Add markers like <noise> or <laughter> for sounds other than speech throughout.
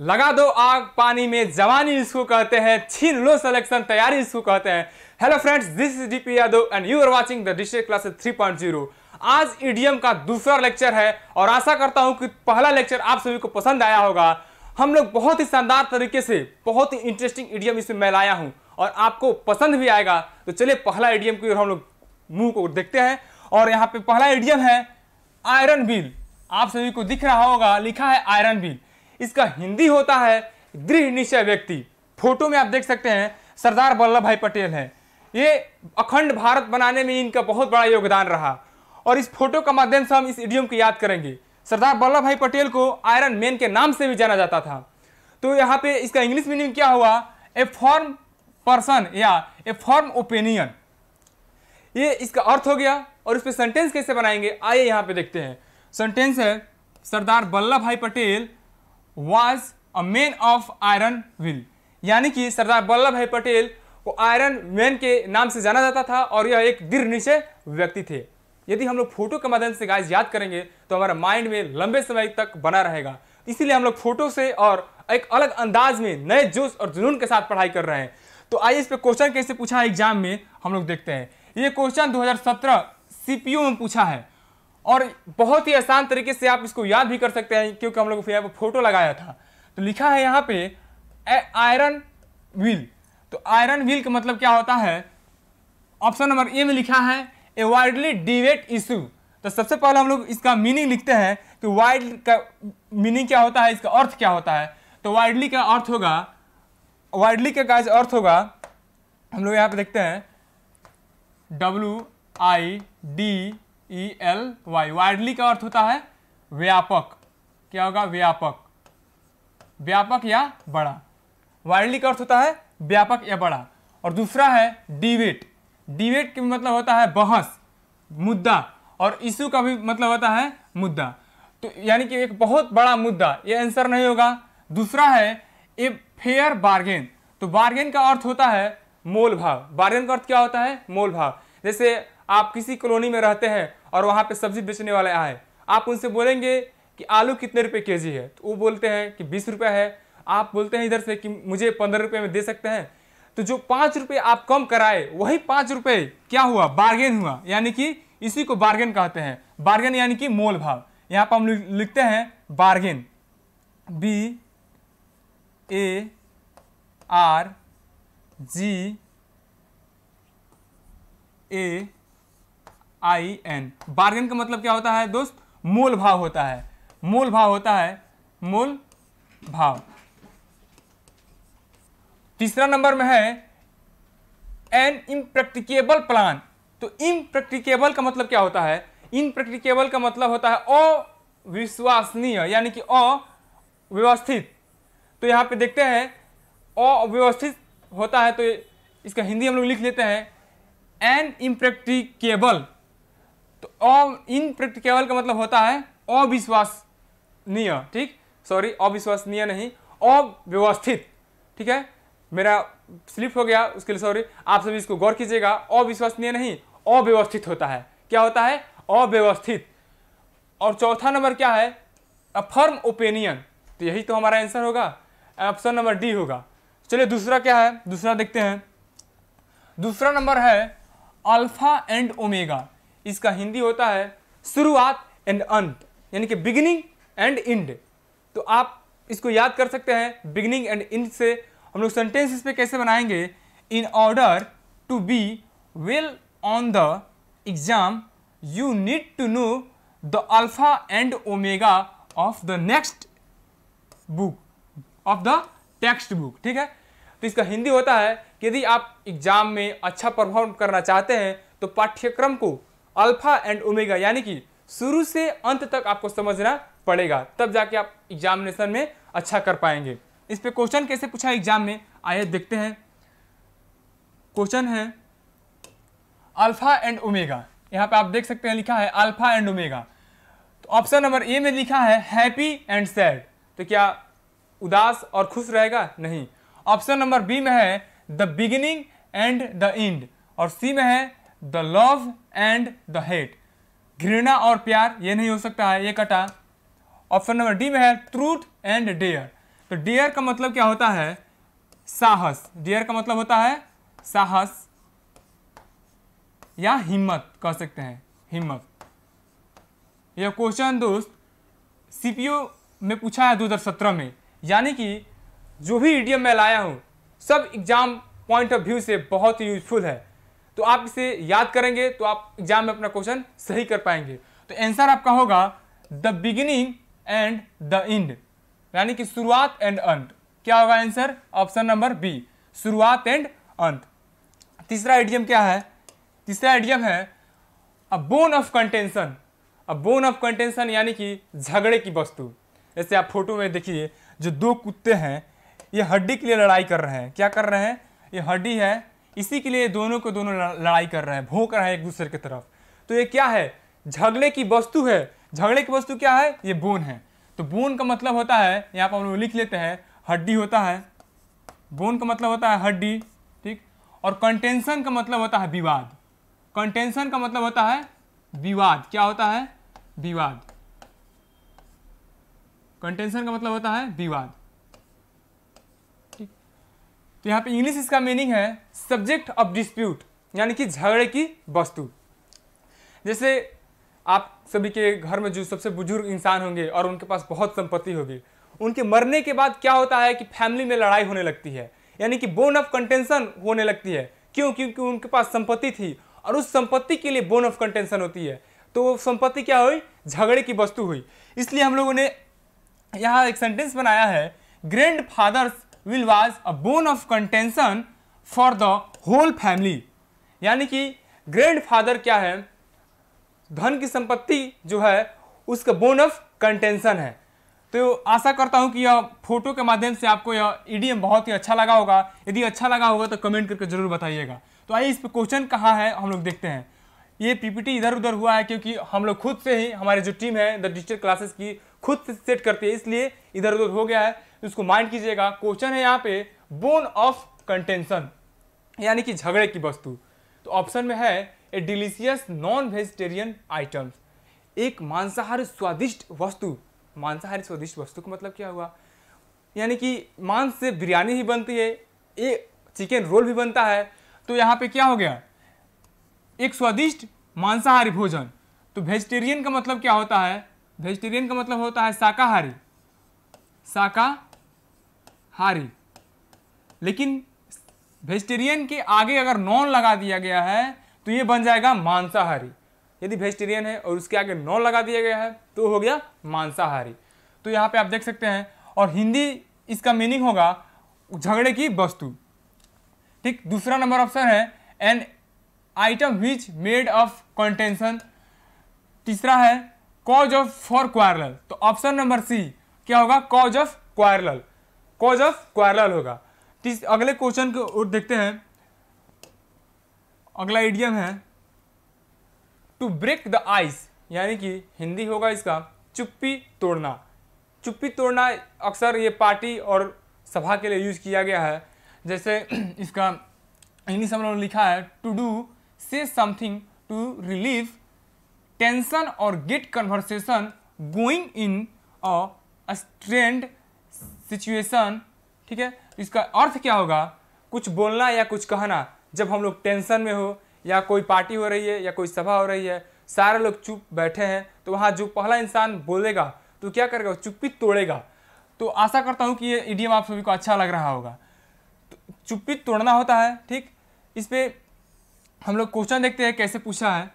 लगा दो आग पानी में जवानी इसको कहते हैं छीन लो सिलेक्शन तैयारी इसको कहते हैं hello friends this is D P Yadav and you are watching the district classes three point zero आज ईडीएम e का दूसरा लेक्चर है और आशा करता हूं कि पहला लेक्चर आप सभी को पसंद आया होगा हम लोग बहुत ही शानदार तरीके से बहुत ही इंटरेस्टिंग ईडीएम e इसमें मैं लाया हूँ और आपको पसंद भी आएगा तो चलिए पहला ईडीएम e की ओर हम लोग मुँह को देखते हैं और यहाँ पे पहला ईडीएम है आयरन बिल आप सभी को दिख रहा होगा लिखा है आयरन बिल इसका हिंदी होता है दृढ़ निश्चय व्यक्ति फोटो में आप देख सकते हैं सरदार वल्लभ भाई पटेल हैं ये अखंड भारत बनाने में इनका बहुत बड़ा योगदान रहा और इस फोटो के माध्यम से हम इस इडियम को याद करेंगे सरदार वल्लभ भाई पटेल को आयरन मैन के नाम से भी जाना जाता था तो यहाँ पे इसका इंग्लिश मीनिंग क्या हुआ ए फॉर्म पर्सन या ए फॉर्म ओपिनियन ये इसका अर्थ हो गया और उस पर सेंटेंस कैसे बनाएंगे आइए यहाँ पे देखते हैं सेंटेंस है Sardar Vallabhbhai Patel was a man of iron will यानी कि सरदार वल्लभ भाई पटेल को आयरन मैन के नाम से जाना जाता था और यह एक दीर्घ निश्चय व्यक्ति थे यदि हम लोग फोटो के माध्यम से गाइस याद करेंगे तो हमारा माइंड में लंबे समय तक बना रहेगा इसीलिए हम लोग फोटो से और एक अलग अंदाज में नए जोश और जुनून के साथ पढ़ाई कर रहे हैं तो आइए इस पर क्वेश्चन कैसे पूछा है एग्जाम में हम लोग देखते हैं ये क्वेश्चन 2017 सीपीयू में पूछा है और बहुत ही आसान तरीके से आप इसको याद भी कर सकते हैं क्योंकि हम लोग फिर फोटो लगाया था तो लिखा है यहाँ पे आयरन व्हील तो आयरन व्हील का मतलब क्या होता है ऑप्शन नंबर ए में लिखा है ए वाइडली डिबेट इशू तो सबसे पहले हम लोग इसका मीनिंग लिखते हैं कि तो वाइड का मीनिंग क्या होता है इसका अर्थ क्या होता है तो वाइडली का अर्थ होगा वाइडली का गाइज अर्थ होगा हम लोग यहाँ पे देखते हैं W I D E L Y widely का अर्थ होता है व्यापक क्या होगा व्यापक व्यापक या बड़ा वाइडली का अर्थ होता है व्यापक या बड़ा और दूसरा है डिबेट डिबेट का मतलब होता है बहस मुद्दा और इशू का भी मतलब होता है मुद्दा तो यानी कि एक बहुत बड़ा मुद्दा ये आंसर नहीं होगा दूसरा है ए फेयर बार्गेन तो बार्गेन का अर्थ होता है मोल भाव बार्गेन का अर्थ क्या होता है मोल भाव जैसे आप किसी कॉलोनी में रहते हैं और वहाँ पे सब्जी बेचने वाले आए आप उनसे बोलेंगे कि आलू कितने रुपए के जी है तो वो बोलते हैं कि बीस रुपये है आप बोलते हैं इधर से कि मुझे पंद्रह रुपये में दे सकते हैं तो जो पाँच रुपये आप कम कराए वही पाँच रुपये क्या हुआ बार्गेन हुआ यानी कि इसी को बार्गेन कहते हैं बार्गेन यानी कि मोल भाव यहाँ पर हम लिखते हैं bargain B A R G A I N bargain का मतलब क्या होता है दोस्त मूल भाव होता है मूल भाव होता है मूल भाव तीसरा नंबर में है एन इम्प्रैक्टिकेबल प्लान तो इम्प्रैक्टिकेबल का मतलब क्या होता है इम्प्रैक्टिकेबल का मतलब होता है अविश्वसनीय यानी कि अव्यवस्थित तो यहाँ पे देखते हैं अव्यवस्थित होता है तो इसका हिंदी हम लोग लिख लेते हैं एन इम्प्रैक्टिकेबल अ इनप्रैक्टिकेबल का मतलब होता है अविश्वसनीय ठीक सॉरी अविश्वसनीय नहीं अव्यवस्थित ठीक है मेरा स्लिप हो गया उसके लिए सॉरी आप सभी इसको गौर कीजिएगा अविश्वसनीय नहीं अव्यवस्थित होता है क्या होता है अव्यवस्थित और चौथा नंबर क्या है अ फर्म ओपिनियन तो यही तो हमारा आंसर होगा ऑप्शन नंबर डी होगा चलिए दूसरा क्या है दूसरा देखते हैं दूसरा नंबर है अल्फा एंड ओमेगा इसका हिंदी होता है शुरुआत एंड अंत यानी कि बिगिनिंग एंड इंड तो आप इसको याद कर सकते हैं बिगिनिंग एंड इंड से हम लोग सेंटेंस इस कैसे बनाएंगे in order to be well on the exam you need to know the alpha and omega of the next book of the text book ठीक है तो इसका हिंदी होता है कि यदि आप एग्जाम में अच्छा परफॉर्म करना चाहते हैं तो पाठ्यक्रम को अल्फा एंड ओमेगा यानी कि शुरू से अंत तक आपको समझना पड़ेगा तब जाके आप एग्जामिनेशन में अच्छा कर पाएंगे इस पे क्वेश्चन कैसे पूछा एग्जाम में आइए देखते हैं क्वेश्चन है अल्फा एंड ओमेगा यहाँ पे आप देख सकते हैं लिखा है अल्फा एंड ओमेगा तो ऑप्शन नंबर ए में लिखा है हैप्पी एंड सैड तो क्या उदास और खुश रहेगा नहीं ऑप्शन नंबर बी में है the beginning and the end और सी में है the love and the hate घृणा और प्यार ये नहीं हो सकता है ये कटा ऑप्शन नंबर डी में है ट्रूथ एंड डेयर तो डेयर का मतलब क्या होता है साहस डेयर का मतलब होता है साहस या हिम्मत कह सकते हैं हिम्मत यह क्वेश्चन दोस्त सीपीओ में पूछा है 2017 में यानी कि जो भी ईडीएम मैं लाया हूँ सब एग्जाम पॉइंट ऑफ व्यू से बहुत यूजफुल है तो आप इसे याद करेंगे तो आप एग्जाम में अपना क्वेश्चन सही कर पाएंगे तो आंसर आपका होगा the beginning and the end यानी कि शुरुआत एंड अंत क्या होगा आंसर ऑप्शन नंबर बी शुरुआत एंड अंत तीसरा एडियम क्या है तीसरा एडियम है a bone of contention a bone of contention यानी कि झगड़े की वस्तु जैसे आप फोटो में देखिए जो दो कुत्ते हैं ये हड्डी के लिए लड़ाई कर रहे हैं क्या कर रहे हैं ये हड्डी है इसी के लिए दोनों को दोनों लड़ाई कर रहे हैं भोंक रहे हैं एक दूसरे की तरफ तो ये क्या है झगड़े की वस्तु है झगड़े की वस्तु क्या है ये बोन है तो बोन का मतलब होता है यहाँ पर हम लोग लिख लेते हैं हड्डी होता है बोन का मतलब होता है हड्डी ठीक और कंटेंशन का मतलब होता है विवाद कंटेंशन का मतलब होता है विवाद क्या होता है विवाद कंटेंशन का मतलब होता है विवाद तो यहाँ पे इंग्लिश इसका मीनिंग है सब्जेक्ट ऑफ डिस्प्यूट यानी कि झगड़े की वस्तु जैसे आप सभी के घर में जो सबसे बुजुर्ग इंसान होंगे और उनके पास बहुत संपत्ति होगी उनके मरने के बाद क्या होता है कि फैमिली में लड़ाई होने लगती है यानी कि बोन ऑफ कंटेंशन होने लगती है क्यों क्योंकि उनके पास संपत्ति थी और उस संपत्ति के लिए बोन ऑफ कंटेंशन होती है तो वो संपत्ति क्या हुई झगड़े की वस्तु हुई इसलिए हम लोगों ने यहाँ एक सेंटेंस बनाया है grandfather's will was a bone of contention for the whole family यानी कि ग्रैंडफादर क्या है धन की संपत्ति जो है उसका बोन ऑफ कंटेंशन है तो आशा करता हूँ कि यह फोटो के माध्यम से आपको यह ईडीएम बहुत ही अच्छा लगा होगा यदि अच्छा लगा होगा तो कमेंट करके जरूर बताइएगा तो आइए इस पर क्वेश्चन कहाँ है हम लोग देखते हैं ये पीपीटी इधर उधर हुआ है क्योंकि हम लोग खुद से ही हमारे जो टीम है द डिजिटल क्लासेस की खुद से सेट करती है इसलिए इधर उधर हो गया है इसको माइंड कीजिएगा क्वेश्चन है यहाँ पे बोन ऑफ कंटेंशन यानी कि झगड़े की वस्तु तो ऑप्शन में है a delicious non vegetarian items एक मांसाहार स्वादिष्ट वस्तु मांसाहारी स्वादिष्ट वस्तु का मतलब क्या हुआ यानी कि मांस से बिरयानी ही बनती है एक चिकन रोल भी बनता है तो यहाँ पे क्या हो गया एक स्वादिष्ट मांसाहारी भोजन तो वेजिटेरियन का मतलब क्या होता है वेजिटेरियन का मतलब होता है शाकाहारी शाका हारी लेकिन वेजिटेरियन के आगे अगर नॉन लगा दिया गया है तो ये बन जाएगा मांसाहारी यदि वेजिटेरियन है और उसके आगे नॉन लगा दिया गया है तो हो गया मांसाहारी तो यहाँ पे आप देख सकते हैं और हिंदी इसका मीनिंग होगा झगड़े की वस्तु ठीक दूसरा नंबर ऑप्शन है an item which made of contention तीसरा है कॉज ऑफ फॉर क्वारल तो ऑप्शन नंबर सी क्या होगा cause of quarrel cause of quarrel होगा अगले क्वेश्चन को देखते हैं अगला एडियम है टू ब्रेक द आइस यानी कि हिंदी होगा इसका चुप्पी तोड़ना चुप्पी तोड़ना अक्सर ये पार्टी और सभा के लिए यूज किया गया है जैसे <clears throat> इसका हिंदी से हम लिखा है टू डू से समथिंग टू रिलीव टेंशन और get conversation going in a strained situation ठीक है इसका अर्थ क्या होगा कुछ बोलना या कुछ कहना जब हम लोग टेंशन में हो या कोई पार्टी हो रही है या कोई सभा हो रही है सारे लोग चुप बैठे हैं तो वहाँ जो पहला इंसान बोलेगा तो क्या करेगा चुप्पी तोड़ेगा तो आशा करता हूँ कि ये ईडियम आप सभी को अच्छा लग रहा होगा तो चुप्पी तोड़ना होता है ठीक इस पर हम लोग क्वेश्चन देखते हैं कैसे पूछा है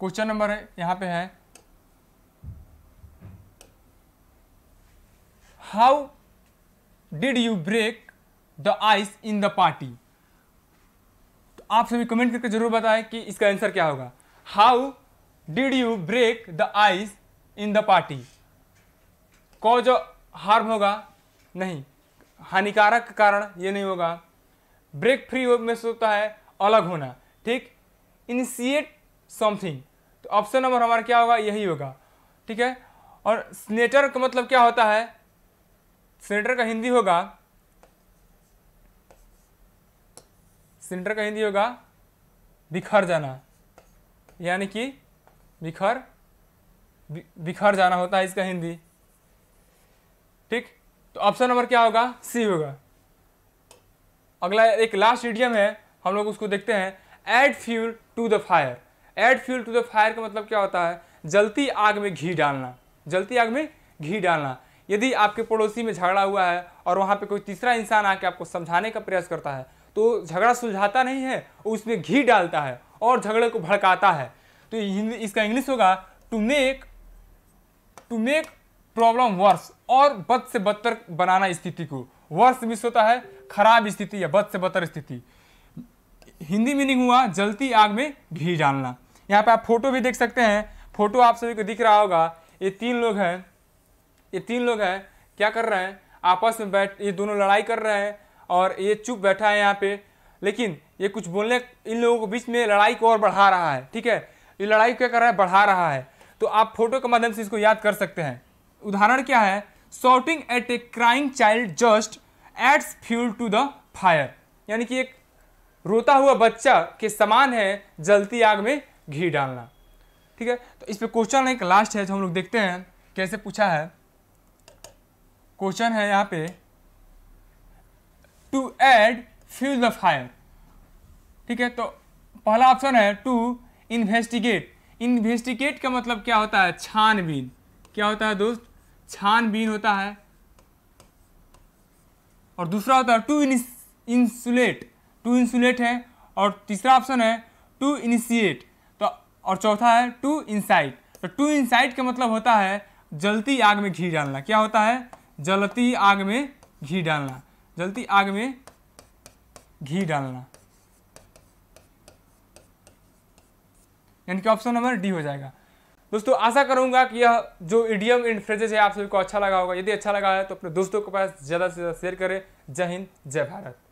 क्वेश्चन नंबर है यहाँ पे है did you break the ice in the party तो आप सभी कमेंट करके जरूर बताएं कि इसका आंसर क्या होगा how did you break the ice in the party cause harm होगा नहीं हानिकारक कारण ये नहीं होगा ब्रेक फ्री में होता है अलग होना ठीक इनिशिएट समथिंग तो ऑप्शन नंबर हमारा क्या होगा यही होगा ठीक है और स्नेटर का मतलब क्या होता है सेंटर का हिंदी होगा सेंटर का हिंदी होगा बिखर जाना यानी कि बिखर बिखर जाना होता है इसका हिंदी ठीक तो ऑप्शन नंबर क्या होगा सी होगा अगला एक लास्ट इडियम है हम लोग उसको देखते हैं add fuel to the fire add fuel to the fire का मतलब क्या होता है जलती आग में घी डालना जलती आग में घी डालना यदि आपके पड़ोसी में झगड़ा हुआ है और वहाँ पे कोई तीसरा इंसान आके आपको समझाने का प्रयास करता है तो झगड़ा सुलझाता नहीं है उसमें घी डालता है और झगड़े को भड़काता है तो इसका इंग्लिश होगा to make to make problem worse और बद से बदतर बनाना स्थिति को वर्स मिस होता है खराब स्थिति या बद से बदतर स्थिति हिंदी मीनिंग हुआ जलती आग में घी डालना यहाँ पे आप फोटो भी देख सकते हैं फोटो आप सभी को दिख रहा होगा ये तीन लोग हैं ये तीन लोग हैं क्या कर रहे हैं आपस में बैठ ये दोनों लड़ाई कर रहे हैं और ये चुप बैठा है यहाँ पे लेकिन ये कुछ बोलने इन लोगों के बीच में लड़ाई को और बढ़ा रहा है ठीक है ये लड़ाई क्या कर रहा है बढ़ा रहा है तो आप फोटो के माध्यम से इसको याद कर सकते हैं उदाहरण क्या है shouting at a crying child just adds fuel to the fire यानी कि एक रोता हुआ बच्चा के समान है जलती आग में घी डालना ठीक है तो इस पर क्वेश्चन एक लास्ट है जो हम लोग देखते हैं कैसे पूछा है क्वेश्चन है यहाँ पे to add fuse the fire ठीक है तो पहला ऑप्शन है टू इन्वेस्टिगेट इन्वेस्टिगेट का मतलब क्या होता है छानबीन क्या होता है दोस्त छानबीन होता है और दूसरा होता है टू इंसुलेट टू इंसुलेट है और तीसरा ऑप्शन है टू इनिशिएट तो और चौथा है टू इंसाइट तो टू इंसाइट का मतलब होता है जलती आग में घी डालना क्या होता है जलती आग में घी डालना जलती आग में घी डालना यानी कि ऑप्शन नंबर डी हो जाएगा दोस्तों आशा करूंगा कि यह जो इडियम इंड फ्रेजेस है आप सभी को अच्छा लगा होगा यदि अच्छा लगा है तो अपने दोस्तों के पास ज़्यादा से ज़्यादा शेयर करें जय हिंद जय भारत